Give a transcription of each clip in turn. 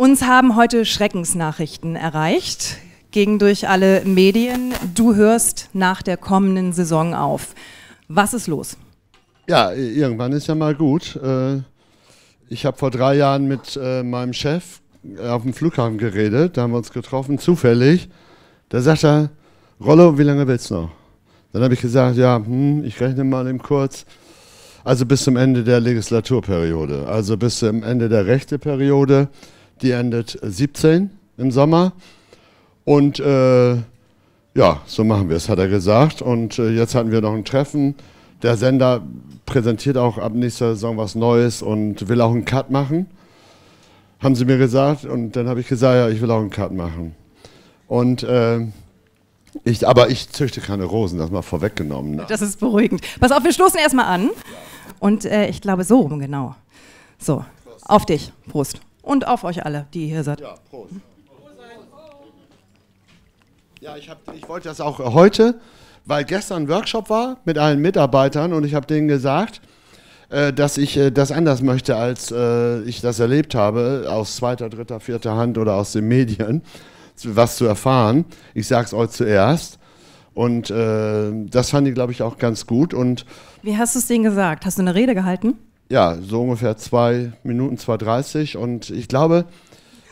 Uns haben heute Schreckensnachrichten erreicht, gingen durch alle Medien. Du hörst nach der kommenden Saison auf. Was ist los? Ja, irgendwann ist ja mal gut. Äh, ich habe vor drei Jahren mit äh, meinem Chef äh, auf dem Flughafen geredet, da haben wir uns getroffen, zufällig. Da sagt er, Rollo, wie lange willst du noch? Dann habe ich gesagt, ja, hm, ich rechne mal im kurz. Also bis zum Ende der Legislaturperiode, also bis zum Ende der Rechteperiode. Periode die endet 17 im Sommer. Und äh, ja, so machen wir es, hat er gesagt. Und äh, jetzt hatten wir noch ein Treffen. Der Sender präsentiert auch ab nächster Saison was Neues und will auch einen Cut machen. Haben sie mir gesagt. Und dann habe ich gesagt, ja, ich will auch einen Cut machen. Und äh, ich, aber ich züchte keine Rosen, das mal vorweggenommen. Ne? Das ist beruhigend. Pass auf, wir stoßen erstmal an. Und äh, ich glaube, so rum, genau. So, auf dich. Prost und auf euch alle, die hier seid. Ja, Prost. Ja, ich, hab, ich wollte das auch heute, weil gestern ein Workshop war mit allen Mitarbeitern und ich habe denen gesagt, äh, dass ich äh, das anders möchte, als äh, ich das erlebt habe, aus zweiter, dritter, vierter Hand oder aus den Medien, was zu erfahren. Ich sage es euch zuerst. Und das fand ich, glaube ich, auch ganz gut. Und Wie hast du es denen gesagt? Hast du eine Rede gehalten? ja, so ungefähr zwei Minuten, 2,30 und ich glaube.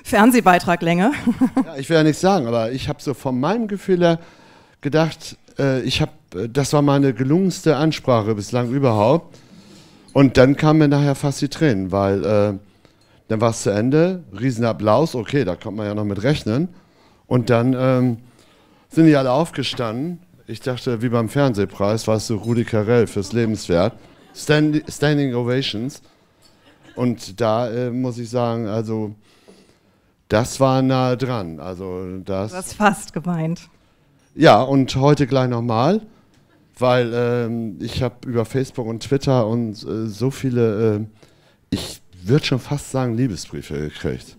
Fernsehbeitraglänge. ja, ich will ja nichts sagen, aber ich habe so von meinem Gefühl her gedacht, äh, ich hab, äh, das war meine gelungenste Ansprache bislang überhaupt. Und dann kamen mir nachher fast die Tränen, weil äh, dann war es zu Ende, Riesenapplaus, okay, da konnte man ja noch mit rechnen. Und dann ähm, sind die alle aufgestanden. Ich dachte, wie beim Fernsehpreis, weißt du, Rudi Carell fürs Lebenswert. Stand, Standing Ovations. Und da äh, muss ich sagen, also das war nahe dran. Also das. Du hast fast gemeint. Ja, und heute gleich nochmal, weil ähm, ich habe über Facebook und Twitter und äh, so viele, äh, ich würde schon fast sagen, Liebesbriefe gekriegt.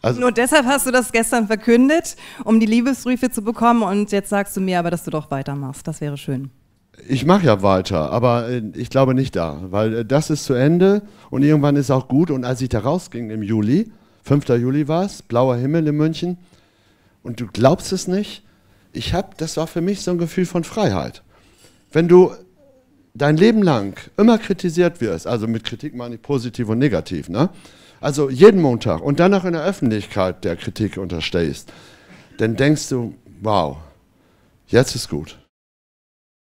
Also Nur deshalb hast du das gestern verkündet, um die Liebesbriefe zu bekommen und jetzt sagst du mir aber, dass du doch weitermachst. Das wäre schön ich mache ja weiter, aber äh, ich glaube nicht da, weil äh, das ist zu Ende und irgendwann ist auch gut. Und als ich da rausging im Juli, 5. Juli war es, blauer Himmel in München, und du glaubst es nicht, ich habe, das war für mich so ein Gefühl von Freiheit. Wenn du dein Leben lang immer kritisiert wirst, also mit Kritik meine ich positiv und negativ, ne? also jeden Montag und dann auch in der Öffentlichkeit der Kritik unterstehst, dann denkst du, wow, jetzt ist gut.